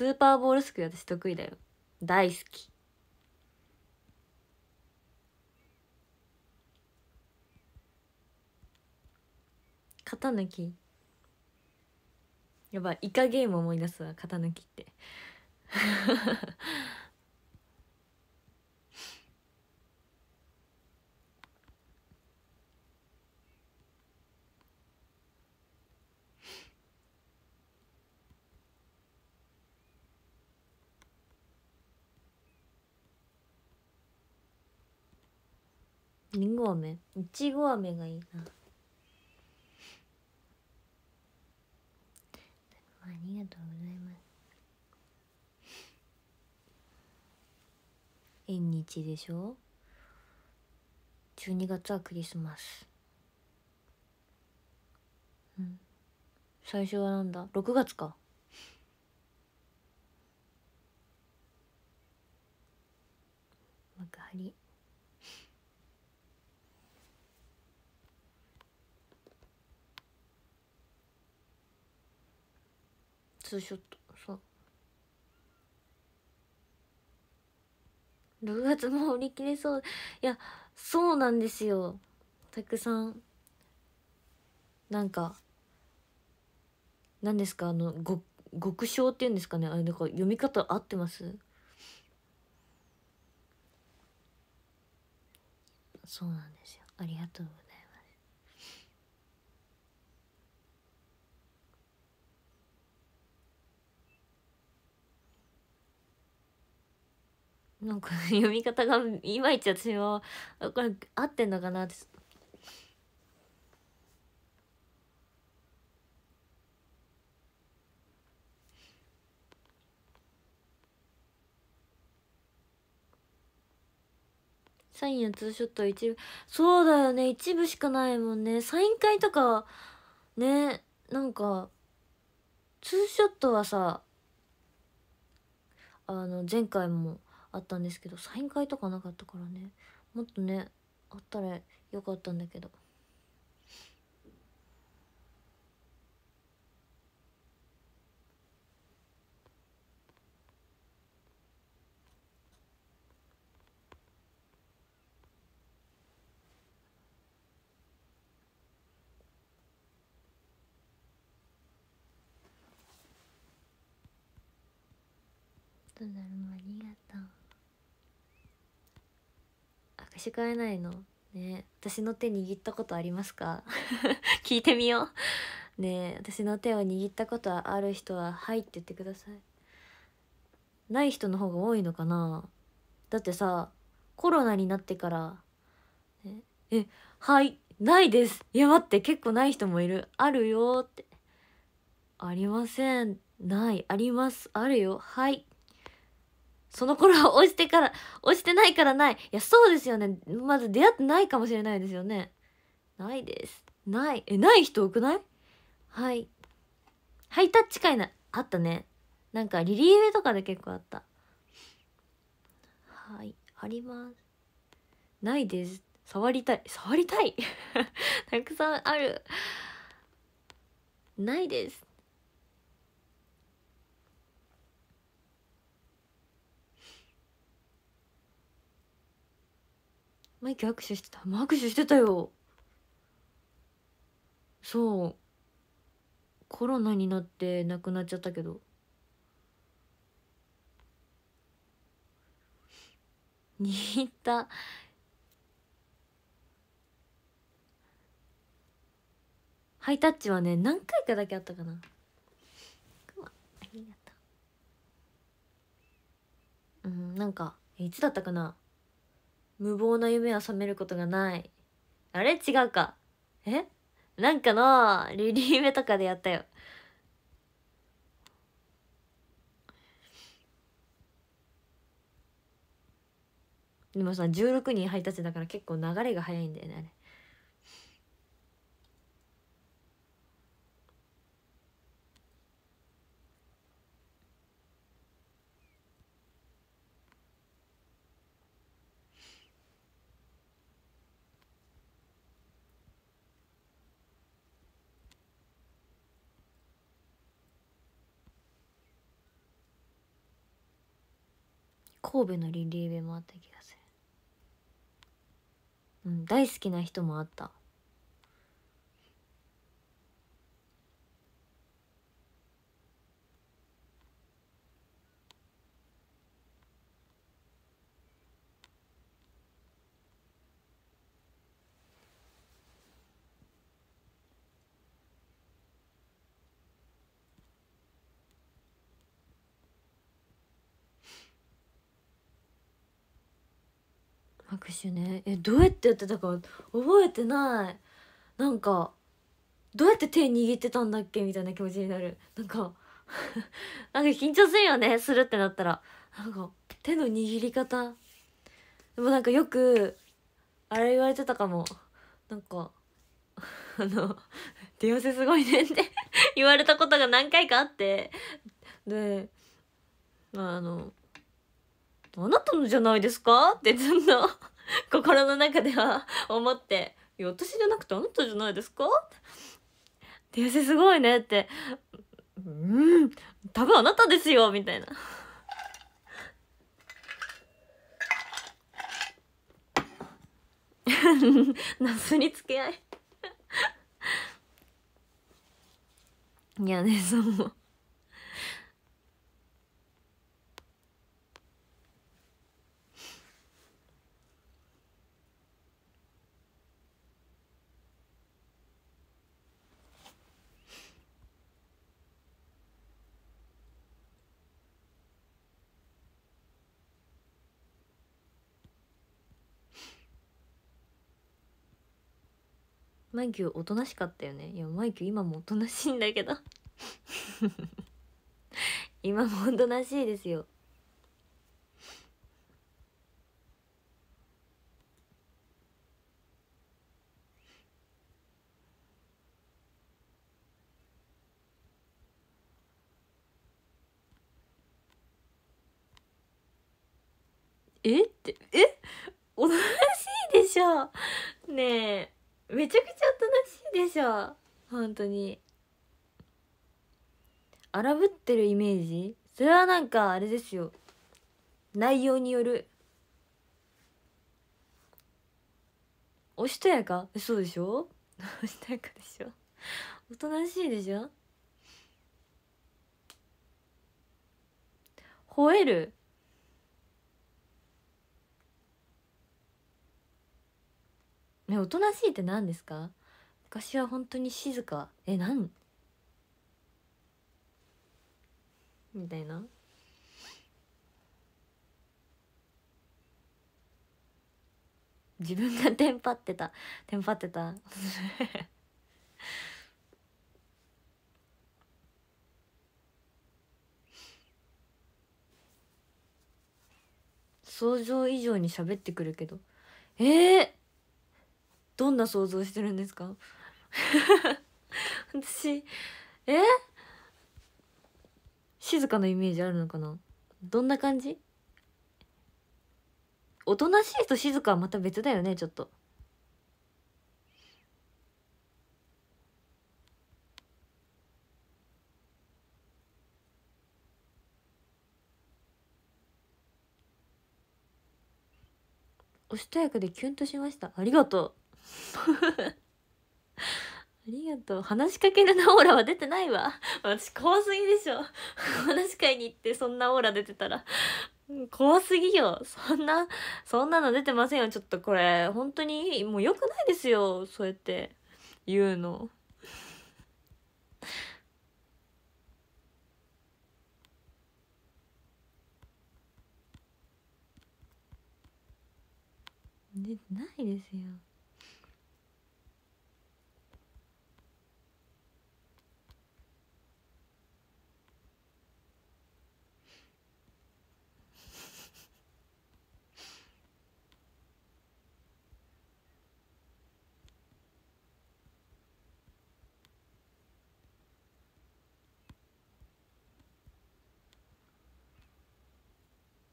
スーパーボールすくい私得意だよ大好き型抜きやばいイカゲーム思い出すわ型抜きってりんご飴いちご飴がいいなありがとうございます縁日でしょ12月はクリスマスうん最初はなんだ6月かツーショットそう6月も売り切れそういやそうなんですよたくさんなんか何ですかあのご極小っていうんですかねあれんか読み方合ってますそうなんですよありがとうございますなんか 読み方がいまいち私はこれ合ってんのかなってサインやツーショット一部そうだよね一部しかないもんねサイン会とかねなんかツーショットはさあの前回もあったんですけどサイン会とかなかったからねもっとねあったらよかったんだけど。なるの差し替えないのね私の手握ったことありますか 聞いてみようね私の手を握ったことある人は「はい」って言ってくださいない人の方が多いのかなだってさコロナになってから、ね、え「はいないです」いや待って結構ない人もいる「あるよ」って「ありません」「ない」「あります」「あるよ」「はい」その頃は押してから、押してないからない。いや、そうですよね。まず出会ってないかもしれないですよね。ないです。ない。え、ない人多くないはい。ハイタッチ会な、あったね。なんか、リリーベとかで結構あった。はい。あります。ないです。触りたい。触りたい たくさんある。ないです。マイケ握手してた握手してたよそうコロナになって亡くなっちゃったけど似 たハイタッチはね何回かだけあったかなありがとううんなんかいつだったかな無謀な夢は覚めることがない。あれ違うか。えなんかの、リリーメとかでやったよ。でもさ16人配達だから結構流れが早いんだよねあれ神戸のリリーベもあった気がするうん大好きな人もあった握手ねえどうやってやってたか覚えてないなんかどうやって手握ってたんだっけみたいな気持ちになるなんか なんか緊張するよねするってなったらなんか手の握り方でもなんかよくあれ言われてたかもなんかあの「手寄せすごいね」って 言われたことが何回かあってでまああの「あなたのじゃないですか?」ってずっと。心の中では思って「いや私じゃなくてあなたじゃないですか?」って「手せすごいね」って「うん多分あなたですよ」みたいな。なすりつけ合いいやねそうマイキューおとなしかったよねいやマイキュー今もおとなしいんだけど 今もおとなしいですよえってえおとなしいでしょねえめちゃくちゃおとなしいでしょ本当に荒ぶってるイメージそれはなんかあれですよ内容によるおしとやかそうでしょおしとやかでしょおとなしいでしょ吠えるねおとなしいって何ですか昔は本当に静かえ何みたいな自分がテンパってたテンパってた想像以上に喋ってくるけどええーどんな想像してるんですか 私え静かなイメージあるのかなどんな感じおとなしいと静かはまた別だよねちょっと。おしとやかでキュンとしましたありがとうありがとう。話しかけるなオーラは出てないわ。私怖すぎでしょ。話し会に行ってそんなオーラ出てたら。怖すぎよ。そんな、そんなの出てませんよ。ちょっとこれ、本当にもう良くないですよ。そうやって言うの。出てないですよ。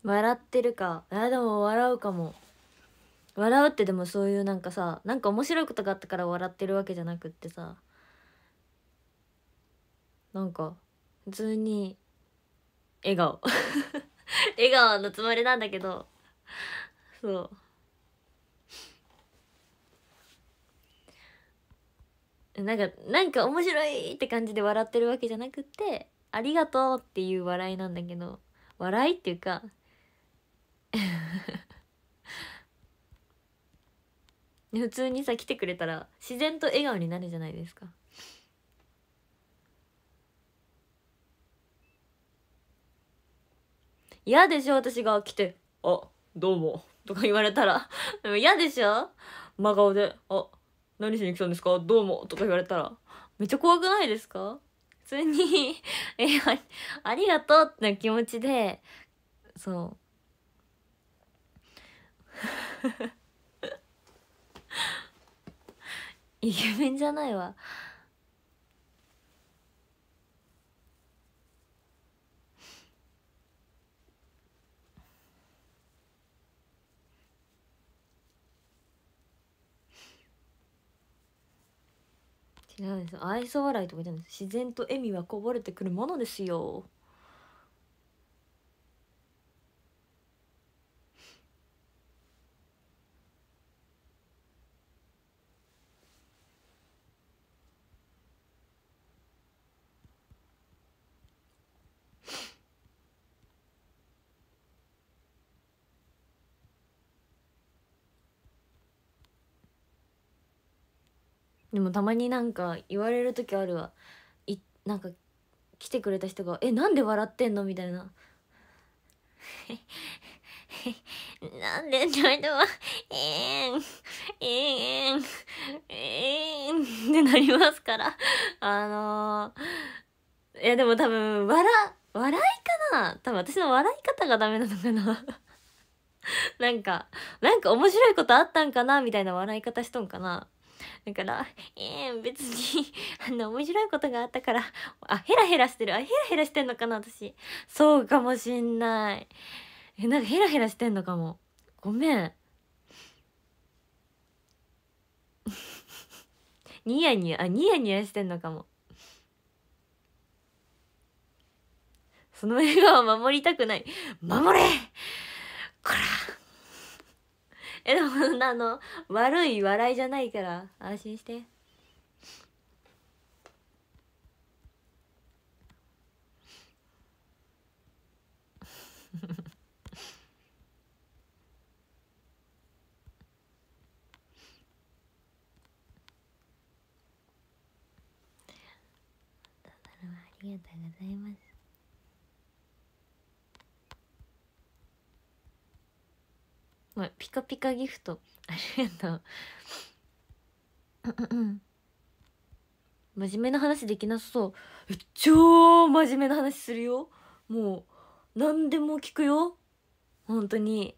笑ってるかあでも笑うかも笑うってでもそういうなんかさなんか面白いことがあったから笑ってるわけじゃなくってさなんか普通に笑顔 笑顔のつもりなんだけどそうなんか、なんか面白いって感じで笑ってるわけじゃなくて、ありがとうっていう笑いなんだけど、笑いっていうか、普通にさ来てくれたら自然と笑顔になるじゃないですか嫌でしょ私が来て「あどうも」とか言われたら嫌でしょ真顔で「あ何しに来たんですかどうも」とか言われたらめっちゃ怖くないですか普通に えあ「ありがとう」って気持ちでそう イケメンじゃないわ違うんです愛想笑いとかじゃないです自然と笑みはこぼれてくるものですよでもたまになんか言われる時あるわいなんか来てくれた人が「えなんで笑ってんの?」みたいな「なんでちょいとええんえんえん」ってなりますからあのー、いやでも多分笑笑いかな多分私の笑い方がダメなのかな なんかなんか面白いことあったんかなみたいな笑い方しとんかなだからえー、別に あの面白いことがあったからあヘラヘラしてるあヘラヘラしてんのかな私そうかもしんないえなんかヘラヘラしてんのかもごめん ニヤニヤあニヤニヤしてんのかもその笑顔は守りたくない守れこらえでもな あの悪い笑いじゃないから安心してありがとうございますまあ、ピカピカギフト。ありがとう。真面目な話できなさそう。超真面目な話するよ。もう、何でも聞くよ。本当に。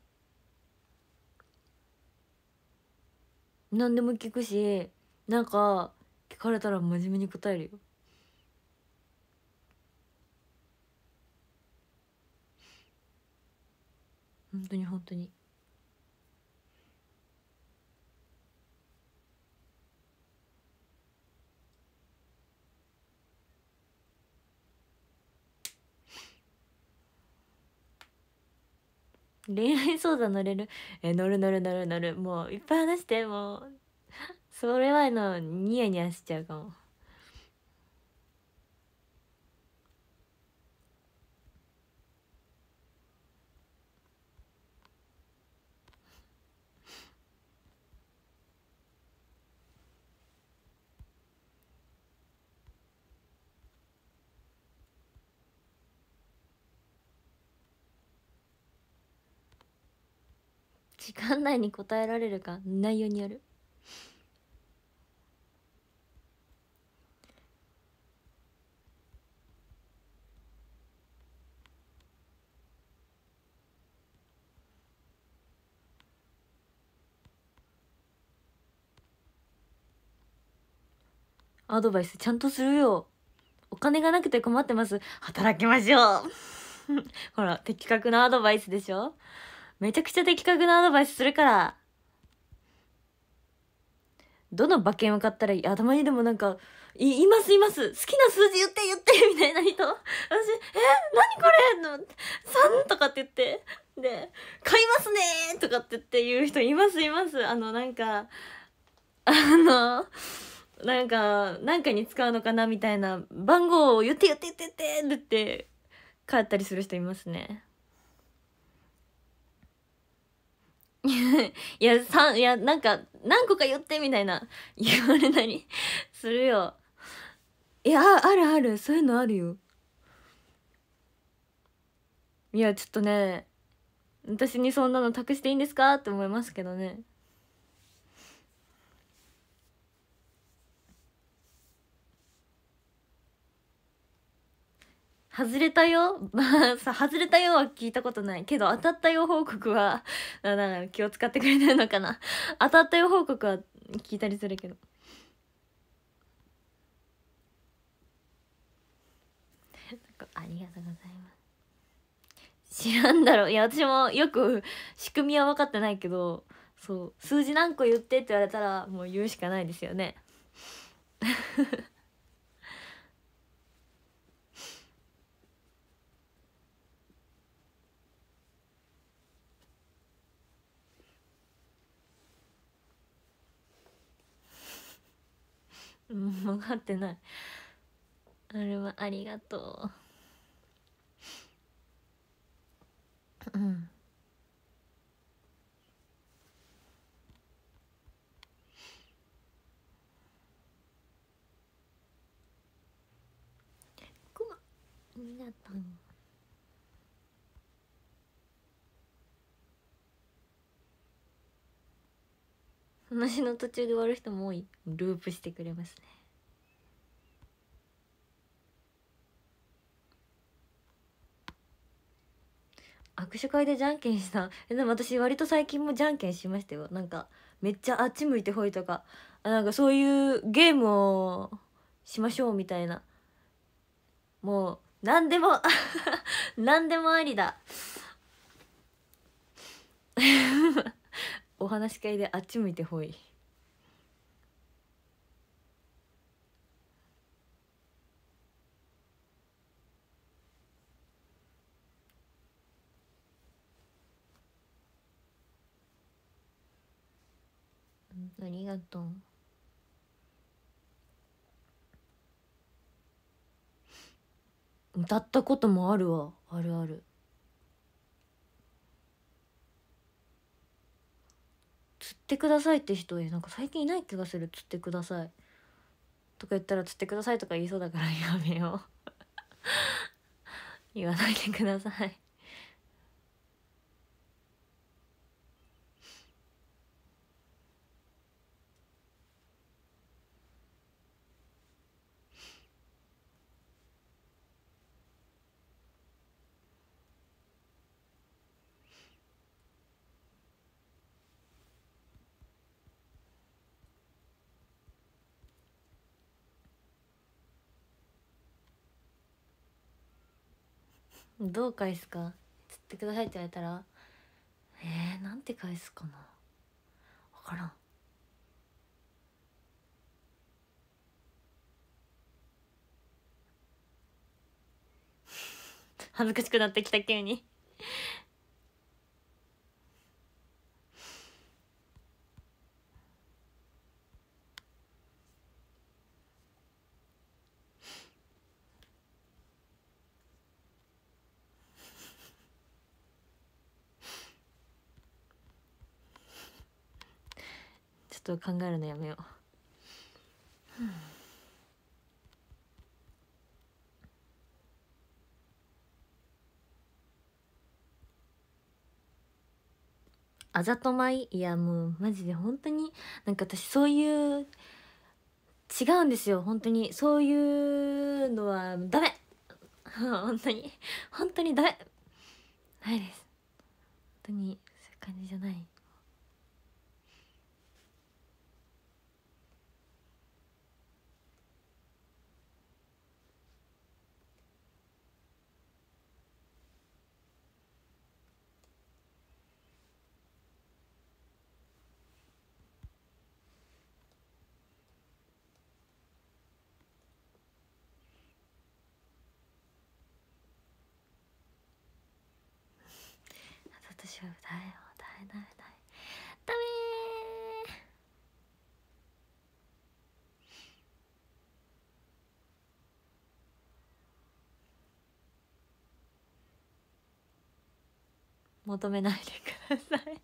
何でも聞くし、なんか、聞かれたら真面目に答えるよ。本当に本当に。恋愛相談乗れるえ乗る乗る乗る乗るもういっぱい話してもう それはのニヤニヤしちゃうかも。間内に答えられるか内容によるアドバイスちゃんとするよお金がなくて困ってます働きましょう ほら的確なアドバイスでしょめちゃくちゃ的確なアドバイスするから。どの馬券を買ったらいい頭にでもなんか、い、いますいます。好きな数字言って言って みたいな人。私、え何これの ?3 とかって言って。で、買いますねとかって言って言う人いますいます。あの、なんか、あの、なんか、なんかに使うのかなみたいな、番号を言って言って言って言ってって言って、帰ったりする人いますね。いや、さいや、なんか、何個か言ってみたいな 言われたり するよ。いや、あるある、そういうのあるよ。いや、ちょっとね、私にそんなの託していいんですかって思いますけどね。外れたよ まあさ外れたよは聞いたことないけど当たったよ報告は なんか気を使ってくれてるのかな 当たったよ報告は聞いたりするけどありがとうございます知らんだろういや私もよく仕組みは分かってないけどそう数字何個言ってって言われたらもう言うしかないですよね曲がってないあれはありがとううんくまみなたん話の途中で終わる人も多いループしてくれますね握手会でじゃんけんしたえでも私割と最近もじゃんけんしましたよなんかめっちゃあっち向いてほいとかあなんかそういうゲームをしましょうみたいなもう何でも何 でもありだ お話し会であっち向いてほいありがとう。歌ったこともあるわあるある釣ってくださいって人なんか最近いない気がする釣ってくださいとか言ったら釣ってくださいとか言いそうだからやめよう 言わないでくださいどう返すか釣ってくださいって言われたらえー、なんて返すかな分からん 恥ずかしくなってきた急に考えるのやめよう。あざとまいいやもうマジで本当になんか私そういう違うんですよ本当にそういうのはダメ 本当に本当にダメないです本当にそういう感じじゃない丈夫だよだいだいだいダメ求めないでください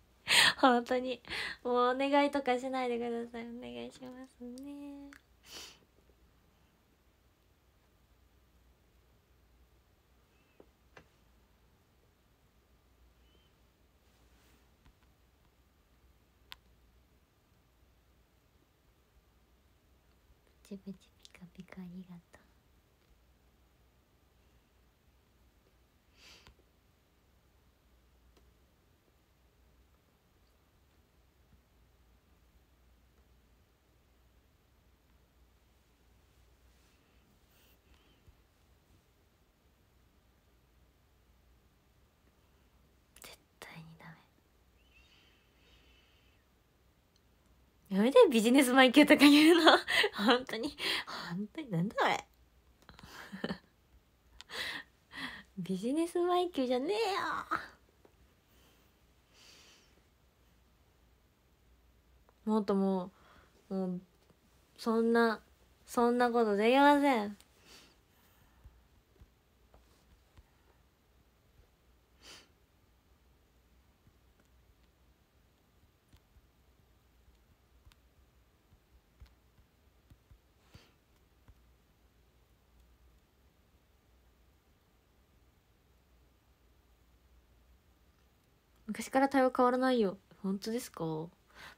本当にもうお願いとかしないでくださいお願いしますね Чипи-чипи-чипи. やめてビジネスマイ級とか言うの 本当に本当になんだあれ ビジネスマイ級じゃねえよもっともうもうそんなそんなことできません昔から対応変わらないよ。本当ですか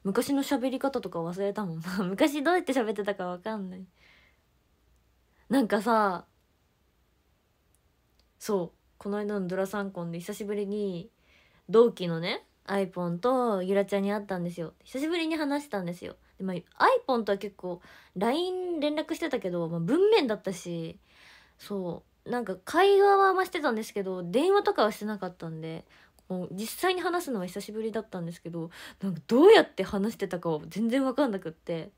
昔の喋り方とか忘れたもんな。昔どうやって喋ってたかわかんない。なんかさ、そう、この間のドラサンコンで久しぶりに同期のね、iPhone とゆらちゃんに会ったんですよ。久しぶりに話したんですよ。でま p h o n e とは結構 LINE 連絡してたけど、まあ、文面だったし、そう、なんか会話はましてたんですけど電話とかはしてなかったんでもう実際に話すのは久しぶりだったんですけどなんかどうやって話してたかは全然分かんなくって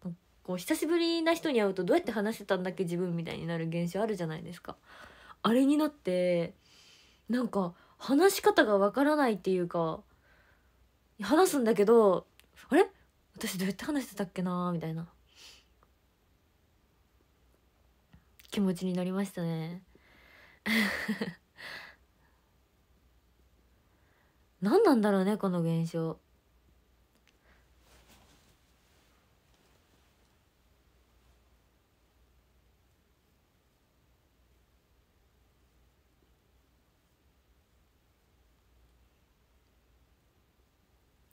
こう久しぶりな人に会うとどうやって話してたんだっけ自分みたいになる現象あるじゃないですか。あれになってなんか話し方が分からないっていうか話すんだけどあれ私どうやって話してたっけなみたいな気持ちになりましたね。何なんだろうねこの現象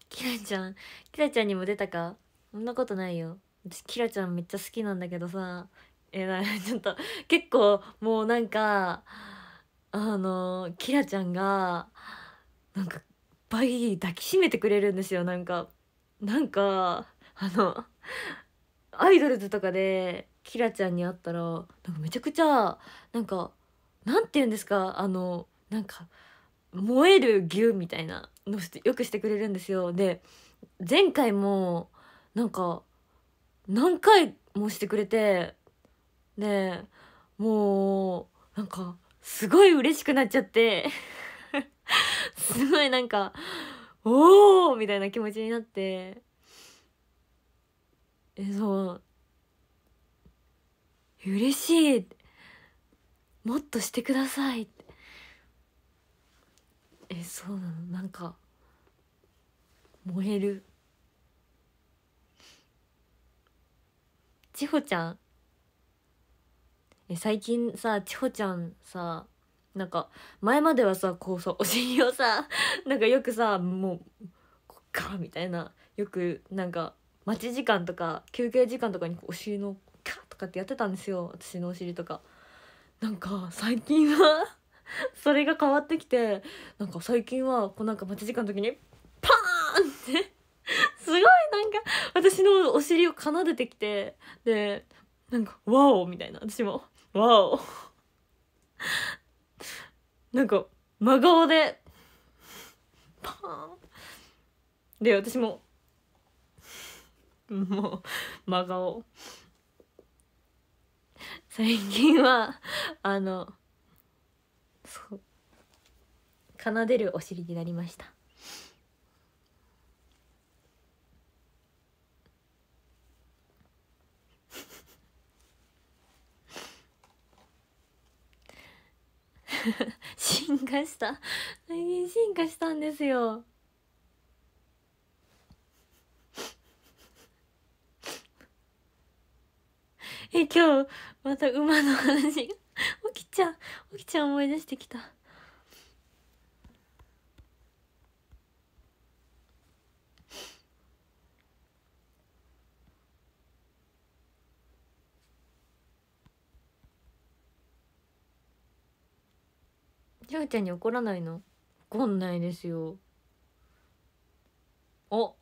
キラちゃんキラちゃんにも出たかそんなことないよ私キラちゃんめっちゃ好きなんだけどさえらちょっと結構もうなんかあのキラちゃんがなんかぱい抱きしめてくれるんですよなんかなんかあのアイドルズとかでキラちゃんに会ったらなんかめちゃくちゃなんかなんて言うんですかあのなんか燃える牛みたいなのよくしてくれるんですよで前回もなんか何回もしてくれてでもうなんかすごい嬉しくなっちゃって すごいなんかおおみたいな気持ちになってえそう嬉しいもっとしてくださいってえそうなのなんか燃える千穂ちゃんえ最近さ千穂ちゃんさなんか前まではさこうさお尻をさ なんかよくさもうこっかみたいなよくなんか待ち時間とか休憩時間とかにお尻のキャッとかってやってたんですよ私のお尻とか。なんか最近は それが変わってきてなんか最近はこうなんか待ち時間の時にパーンって すごいなんか私のお尻を奏でてきてでなんか「ワオ!」みたいな私も「ワオ!」なんか真顔でパーンで私ももう真顔最近はあのそう奏でるお尻になりました 進化した最近進化したんですよ え今日また馬の話 起きちゃう起きちゃう思い出してきたちゃんに怒らないの怒んないですよお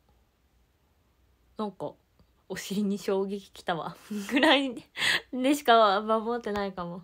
なんかお尻に衝撃きたわ ぐらいでしか守ってないかも。